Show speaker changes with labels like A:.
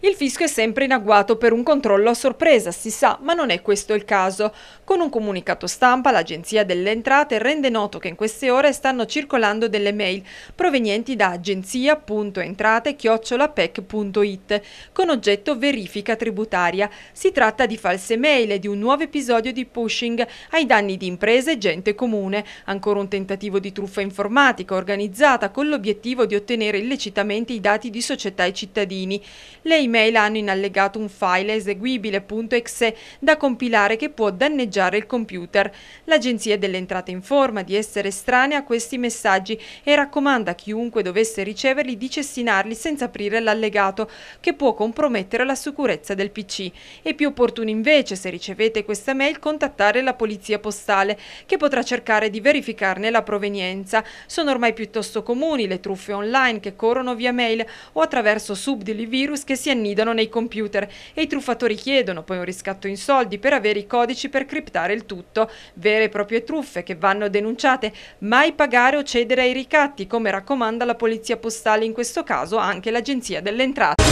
A: Il fisco è sempre in agguato per un controllo a sorpresa, si sa, ma non è questo il caso. Con un comunicato stampa l'Agenzia delle Entrate rende noto che in queste ore stanno circolando delle mail provenienti da agenzia.entrate-pec.it con oggetto verifica tributaria. Si tratta di false mail e di un nuovo episodio di pushing ai danni di imprese e gente comune. Ancora un tentativo di truffa informatica organizzata con l'obiettivo di ottenere illecitamente i dati di società e cittadini. Le email hanno in allegato un file eseguibile.exe da compilare che può danneggiare il computer. L'Agenzia delle Entrate informa di essere estranea a questi messaggi e raccomanda a chiunque dovesse riceverli di cestinarli senza aprire l'allegato, che può compromettere la sicurezza del PC. È più opportuno invece, se ricevete questa mail, contattare la polizia postale, che potrà cercare di verificarne la provenienza. Sono ormai piuttosto comuni le truffe online che corrono via mail o attraverso subdili virus che si è annidano nei computer e i truffatori chiedono poi un riscatto in soldi per avere i codici per criptare il tutto. Vere e proprie truffe che vanno denunciate, mai pagare o cedere ai ricatti, come raccomanda la Polizia Postale, in questo caso anche l'Agenzia delle Entrate.